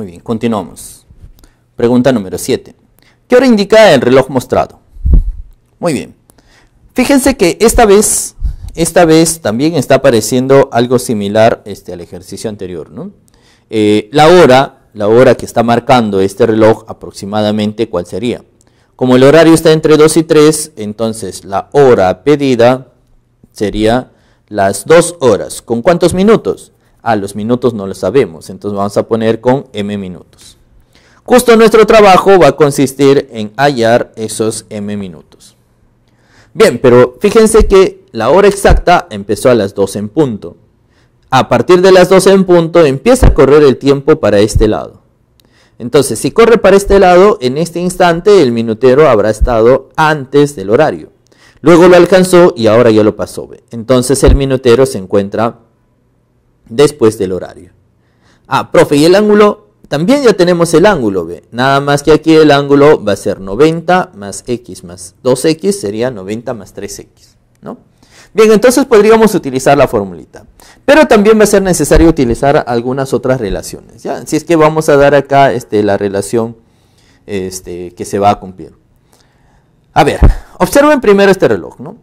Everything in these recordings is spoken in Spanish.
Muy bien, continuamos. Pregunta número 7. ¿Qué hora indica el reloj mostrado? Muy bien. Fíjense que esta vez, esta vez también está apareciendo algo similar este, al ejercicio anterior. Eh, la hora, la hora que está marcando este reloj aproximadamente, ¿cuál sería? Como el horario está entre 2 y 3, entonces la hora pedida sería las 2 horas. ¿Con cuántos minutos? A los minutos no lo sabemos, entonces vamos a poner con m minutos. Justo nuestro trabajo va a consistir en hallar esos m minutos. Bien, pero fíjense que la hora exacta empezó a las 12 en punto. A partir de las 12 en punto empieza a correr el tiempo para este lado. Entonces, si corre para este lado, en este instante el minutero habrá estado antes del horario. Luego lo alcanzó y ahora ya lo pasó. Entonces el minutero se encuentra después del horario. Ah, profe, y el ángulo, también ya tenemos el ángulo, b. Nada más que aquí el ángulo va a ser 90 más x más 2x, sería 90 más 3x, ¿no? Bien, entonces podríamos utilizar la formulita. Pero también va a ser necesario utilizar algunas otras relaciones, ¿ya? Si es que vamos a dar acá este, la relación este, que se va a cumplir. A ver, observen primero este reloj, ¿no?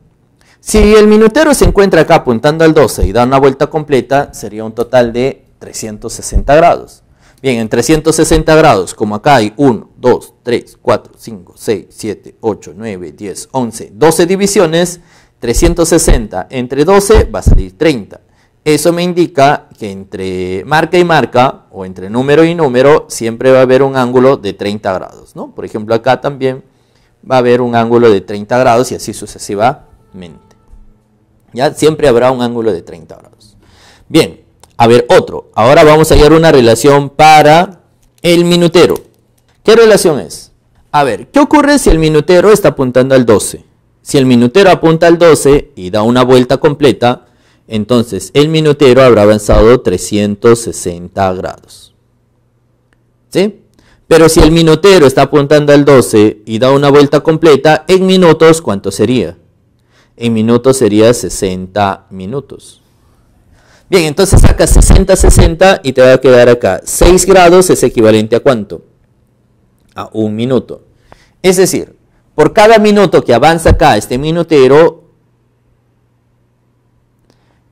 Si el minutero se encuentra acá apuntando al 12 y da una vuelta completa, sería un total de 360 grados. Bien, en 360 grados, como acá hay 1, 2, 3, 4, 5, 6, 7, 8, 9, 10, 11, 12 divisiones, 360 entre 12 va a salir 30. Eso me indica que entre marca y marca, o entre número y número, siempre va a haber un ángulo de 30 grados. Por ejemplo, acá también va a haber un ángulo de 30 grados y así sucesivamente. ¿Ya? Siempre habrá un ángulo de 30 grados. Bien, a ver otro. Ahora vamos a hallar una relación para el minutero. ¿Qué relación es? A ver, ¿qué ocurre si el minutero está apuntando al 12? Si el minutero apunta al 12 y da una vuelta completa, entonces el minutero habrá avanzado 360 grados. ¿Sí? Pero si el minutero está apuntando al 12 y da una vuelta completa, en minutos, ¿cuánto sería? en minutos sería 60 minutos. Bien, entonces saca 60, 60 y te va a quedar acá. 6 grados es equivalente a cuánto? A un minuto. Es decir, por cada minuto que avanza acá este minutero,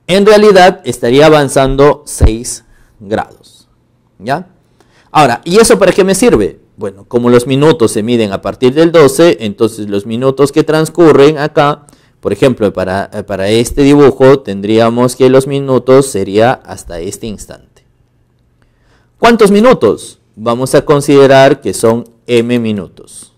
en realidad estaría avanzando 6 grados. ¿Ya? Ahora, ¿y eso para qué me sirve? Bueno, como los minutos se miden a partir del 12, entonces los minutos que transcurren acá por ejemplo, eh, para, este dibujo tendríamos que los minutos sería hasta este instante. ¿Cuántos minutos? Vamos a considerar que son m minutos.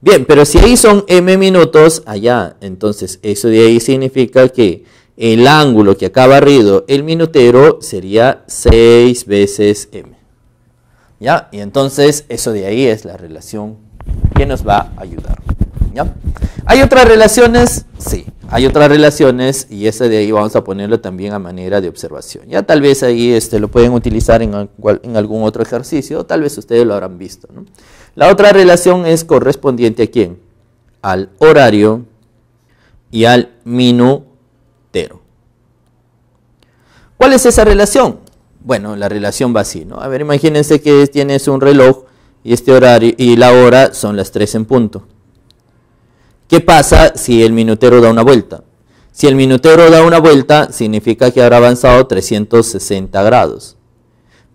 Bien, pero si ahí son m minutos, allá, entonces eso de ahí significa que el ángulo que acaba barrido el minutero sería 6 veces m. ¿Ya? Y entonces eso de ahí es la relación que nos va a ayudar. Hay otras relaciones, sí, hay otras relaciones y esa de ahí vamos a ponerlo también a manera de observación. Ya tal vez ahí este, lo pueden utilizar en, algún otro ejercicio, o tal vez ustedes lo habrán visto. La otra relación es correspondiente a quién? Al horario y al minutero. ¿Cuál es esa relación? Bueno, la relación va así, A ver, imagínense que tienes un reloj y este horario y la hora son las 3 en punto. ¿Qué pasa si el minutero da una vuelta? Si el minutero da una vuelta, significa que habrá avanzado 360 grados.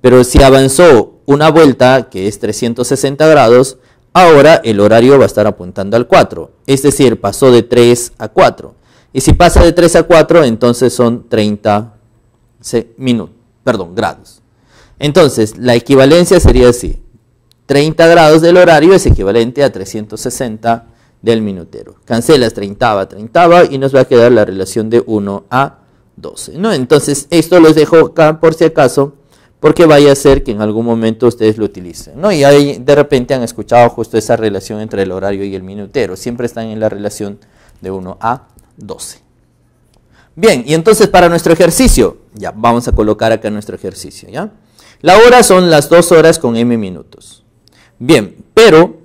Pero si avanzó una vuelta, que es 360 grados, ahora el horario va a estar apuntando al 4. Es decir, pasó de 3 a 4. Y si pasa de 3 a 4, entonces son 30 grados. Entonces, la equivalencia sería así. 30 grados del horario es equivalente a 360 grados del minutero. Cancelas 30, 30 y nos va a quedar la relación de 1 a 12. ¿no? Entonces esto los dejo acá por si acaso porque vaya a ser que en algún momento ustedes lo utilicen. ¿no? Y ahí de repente han escuchado justo esa relación entre el horario y el minutero. Siempre están en la relación de 1 a 12. Bien, y entonces para nuestro ejercicio, ya vamos a colocar acá nuestro ejercicio, ¿ya? La hora son las 2 horas con m minutos. Bien, pero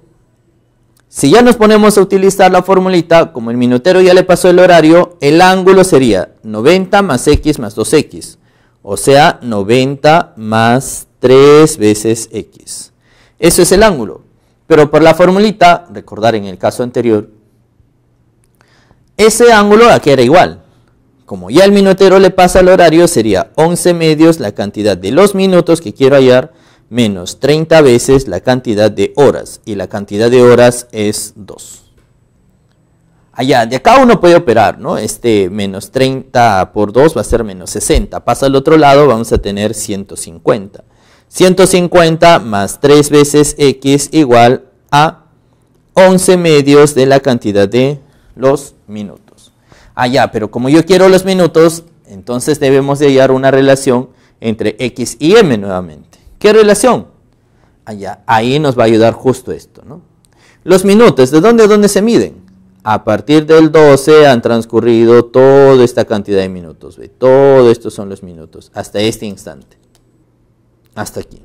si ya nos ponemos a utilizar la formulita, como el minutero ya le pasó el horario, el ángulo sería 90 más x más 2x, o sea 90 más 3 veces x. Eso es el ángulo. Pero por la formulita, recordar en el caso anterior, ese ángulo aquí era igual. Como ya el minutero le pasa el horario, sería 11 medios la cantidad de los minutos que quiero hallar menos 30 veces la cantidad de horas, y la cantidad de horas es 2. Allá, de acá uno puede operar, ¿no? Este menos 30 por 2 va a ser menos 60. Pasa al otro lado, vamos a tener 150. 150 más 3 veces x igual a 11 medios de la cantidad de los minutos. Allá, pero como yo quiero los minutos, entonces debemos de hallar una relación entre x y m nuevamente. ¿Qué relación? Allá, ahí nos va a ayudar justo esto, ¿no? Los minutos, ¿de dónde, dónde se miden? A partir del 12 han transcurrido toda esta cantidad de minutos, ¿ve? Todo estos son los minutos, hasta este instante, hasta aquí.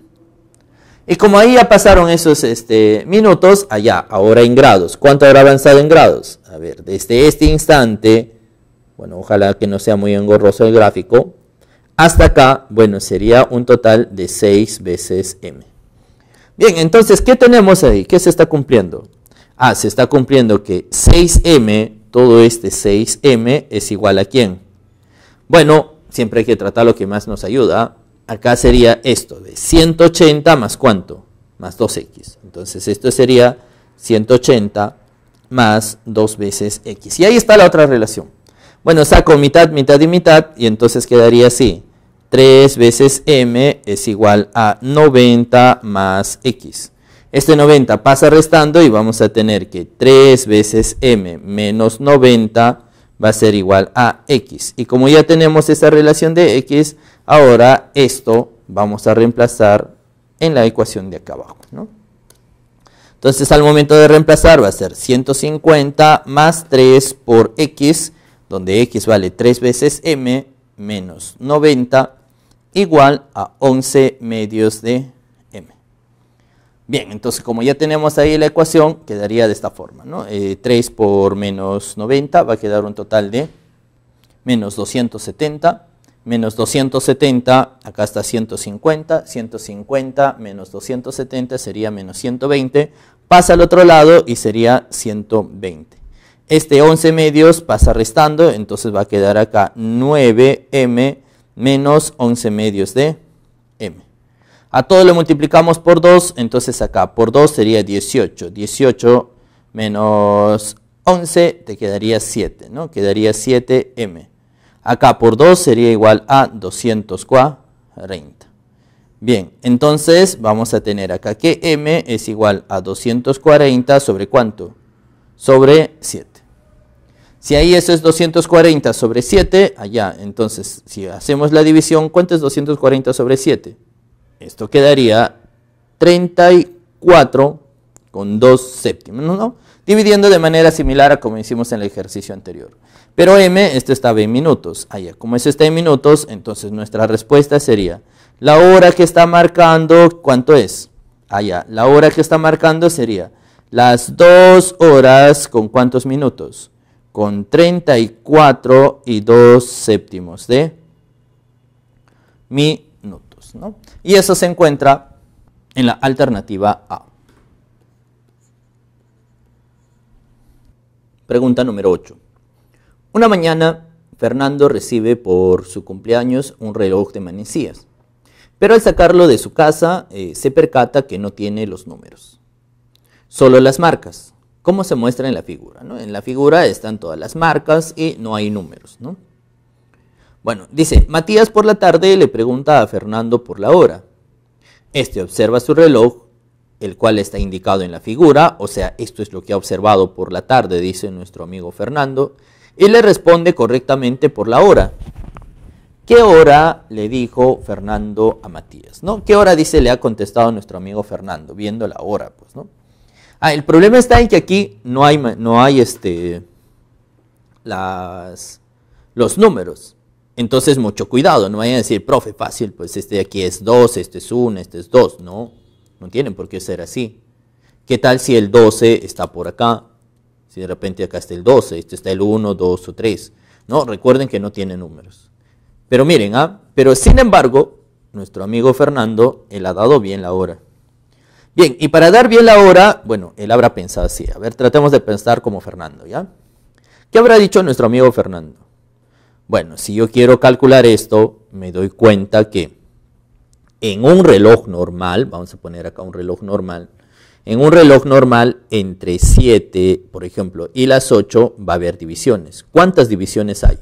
Y como ahí ya pasaron esos este, minutos, allá, ahora en grados. ¿Cuánto habrá avanzado en grados? A ver, desde este instante, bueno, ojalá que no sea muy engorroso el gráfico, hasta acá, bueno, sería un total de 6 veces m. Bien, entonces, ¿qué tenemos ahí? ¿Qué se está cumpliendo? Ah, se está cumpliendo que 6m, todo este 6m, es igual a quién. Bueno, siempre hay que tratar lo que más nos ayuda. Acá sería esto, de 180 más cuánto? Más 2x. Entonces, esto sería 180 más 2 veces x. Y ahí está la otra relación. Bueno, saco mitad, mitad y mitad y entonces quedaría así. 3 veces m es igual a 90 más x. Este 90 pasa restando y vamos a tener que 3 veces m menos 90 va a ser igual a x. Y como ya tenemos esa relación de x, ahora esto vamos a reemplazar en la ecuación de acá abajo. Entonces al momento de reemplazar va a ser 150 más 3 por x donde x vale 3 veces m menos 90 igual a 11 medios de m. Bien, entonces como ya tenemos ahí la ecuación, quedaría de esta forma, ¿no? 3 eh, por menos 90 va a quedar un total de menos 270, menos 270, acá está 150, 150 menos 270 sería menos 120, pasa al otro lado y sería 120. Este 11 medios pasa restando, entonces va a quedar acá 9m menos 11 medios de m. A todo lo multiplicamos por 2, entonces acá por 2 sería 18. 18 menos 11 te quedaría 7, ¿no? Quedaría 7m. Acá por 2 sería igual a 240. Bien, entonces vamos a tener acá que m es igual a 240 sobre cuánto? Sobre 7. Si ahí eso es 240 sobre 7, allá, entonces, si hacemos la división, ¿cuánto es 240 sobre 7? Esto quedaría 34 con 2 séptimos, ¿no? Dividiendo de manera similar a como hicimos en el ejercicio anterior. Pero m, esto estaba en minutos. Allá, como eso está en minutos, entonces nuestra respuesta sería, la hora que está marcando, ¿cuánto es? Allá, la hora que está marcando sería las 2 horas con cuántos minutos? con 34 y 2 séptimos de minutos. ¿no? Y eso se encuentra en la alternativa A. Pregunta número 8. Una mañana, Fernando recibe por su cumpleaños un reloj de manecillas, pero al sacarlo de su casa eh, se percata que no tiene los números, solo las marcas. ¿Cómo se muestra en la figura? ¿no? En la figura están todas las marcas y no hay números. ¿no? Bueno, dice, Matías por la tarde le pregunta a Fernando por la hora. Este observa su reloj, el cual está indicado en la figura, o sea, esto es lo que ha observado por la tarde, dice nuestro amigo Fernando, y le responde correctamente por la hora. ¿Qué hora le dijo Fernando a Matías? ¿no? ¿Qué hora dice le ha contestado nuestro amigo Fernando? Viendo la hora, pues, ¿no? Ah, el problema está en que aquí no hay, no hay este, las, los números. Entonces, mucho cuidado, no vayan a decir, profe, fácil, pues este de aquí es 12, este es 1, este es 2. No, no tienen por qué ser así. ¿Qué tal si el 12 está por acá? Si de repente acá está el 12, este está el 1, 2 o 3. No, recuerden que no tiene números. Pero miren, ¿ah? pero sin embargo, nuestro amigo Fernando, él ha dado bien la hora. Bien, y para dar bien la hora, bueno, él habrá pensado así. A ver, tratemos de pensar como Fernando, ¿ya? ¿Qué habrá dicho nuestro amigo Fernando? Bueno, si yo quiero calcular esto, me doy cuenta que en un reloj normal, vamos a poner acá un reloj normal, en un reloj normal, entre 7, por ejemplo, y las 8 va a haber divisiones. ¿Cuántas divisiones hay?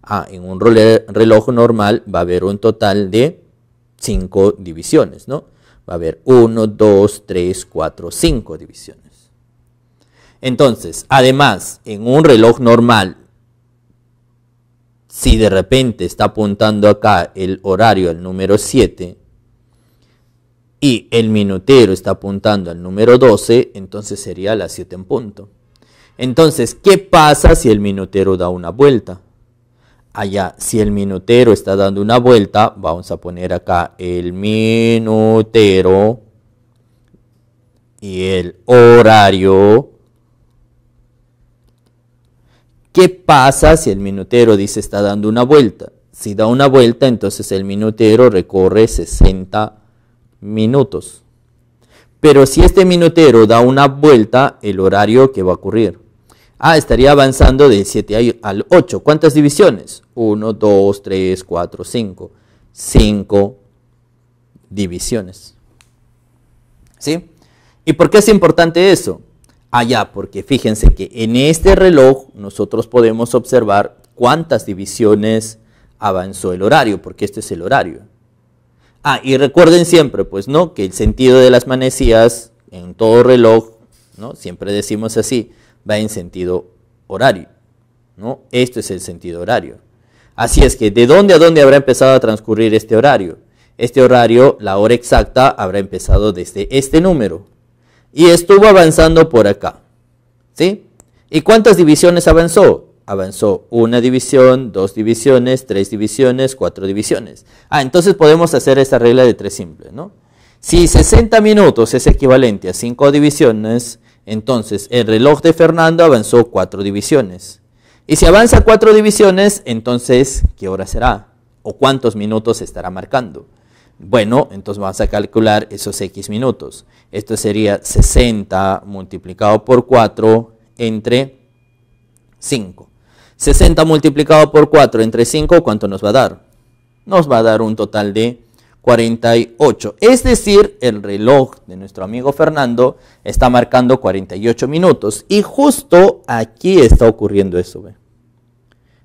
Ah, en un reloj normal va a haber un total de 5 divisiones, ¿no? va a haber 1, 2, 3, 4, 5 divisiones. Entonces, además, en un reloj normal, si de repente está apuntando acá el horario al número 7 y el minutero está apuntando al número 12, entonces sería las 7 en punto. Entonces, ¿qué pasa si el minutero da una vuelta? allá. Si el minutero está dando una vuelta, vamos a poner acá el minutero y el horario. ¿Qué pasa si el minutero dice está dando una vuelta? Si da una vuelta, entonces el minutero recorre 60 minutos. Pero si este minutero da una vuelta, el horario qué va a ocurrir Ah, estaría avanzando del 7 al 8. ¿Cuántas divisiones? 1, 2, 3, 4, 5. 5 divisiones. ¿Sí? ¿Y por qué es importante eso? Allá, ah, porque fíjense que en este reloj nosotros podemos observar cuántas divisiones avanzó el horario, porque este es el horario. Ah, y recuerden siempre, pues no, que el sentido de las manecillas en todo reloj, ¿no? Siempre decimos así, va en sentido horario. ¿no? Esto es el sentido horario. Así es que, ¿de dónde a dónde habrá empezado a transcurrir este horario? Este horario, la hora exacta, habrá empezado desde este número. Y estuvo avanzando por acá. ¿Sí? ¿Y cuántas divisiones avanzó? Avanzó una división, dos divisiones, tres divisiones, cuatro divisiones. Ah, entonces podemos hacer esta regla de tres simples. ¿no? Si 60 minutos es equivalente a cinco divisiones, entonces, el reloj de Fernando avanzó cuatro divisiones. Y si avanza cuatro divisiones, entonces, ¿qué hora será? ¿O cuántos minutos estará marcando? Bueno, entonces vamos a calcular esos x minutos. Esto sería 60 multiplicado por 4 entre 5. 60 multiplicado por 4 entre 5, ¿cuánto nos va a dar? Nos va a dar un total de 48. Es decir, el reloj de nuestro amigo Fernando está marcando 48 minutos. Y justo aquí está ocurriendo eso. ¿ve?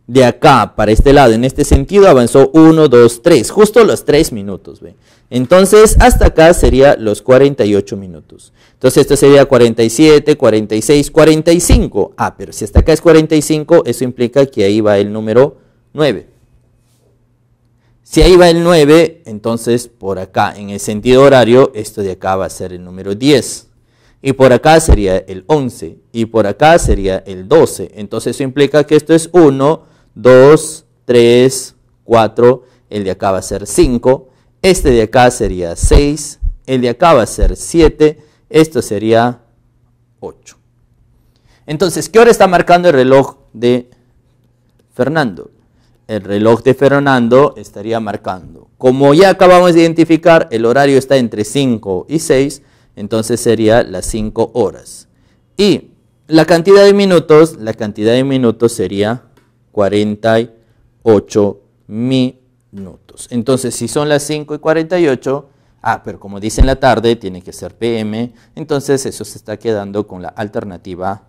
De acá para este lado, en este sentido, avanzó 1, 2, 3. Justo los 3 minutos. ¿ve? Entonces, hasta acá sería los 48 minutos. Entonces, esto sería 47, 46, 45. Ah, pero si hasta acá es 45, eso implica que ahí va el número 9. Si ahí va el 9, entonces por acá en el sentido horario, esto de acá va a ser el número 10. Y por acá sería el 11. Y por acá sería el 12. Entonces eso implica que esto es 1, 2, 3, 4. El de acá va a ser 5. Este de acá sería 6. El de acá va a ser 7. Esto sería 8. Entonces, ¿qué hora está marcando el reloj de Fernando? el reloj de Fernando estaría marcando. Como ya acabamos de identificar, el horario está entre 5 y 6, entonces sería las 5 horas. Y la cantidad de minutos, la cantidad de minutos sería 48 minutos. Entonces, si son las 5 y 48, ah, pero como dice en la tarde, tiene que ser PM, entonces eso se está quedando con la alternativa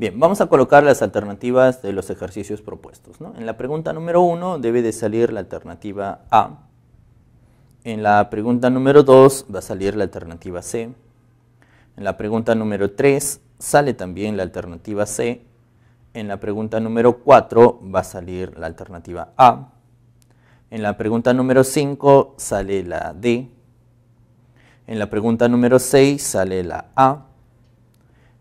Bien, vamos a colocar las alternativas de los ejercicios propuestos. En la pregunta número 1 debe de salir la alternativa A. En la pregunta número 2 va a salir la alternativa C. En la pregunta número 3 sale también la alternativa C. En la pregunta número 4 va a salir la alternativa A. En la pregunta número 5 sale la D. En la pregunta número 6 sale la A.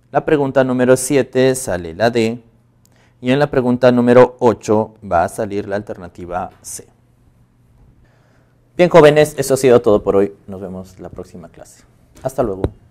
La pregunta número 7 sale la D y en la pregunta número 8 va a salir la alternativa C. Bien jóvenes, eso ha sido todo por hoy. Nos vemos la próxima clase. Hasta luego.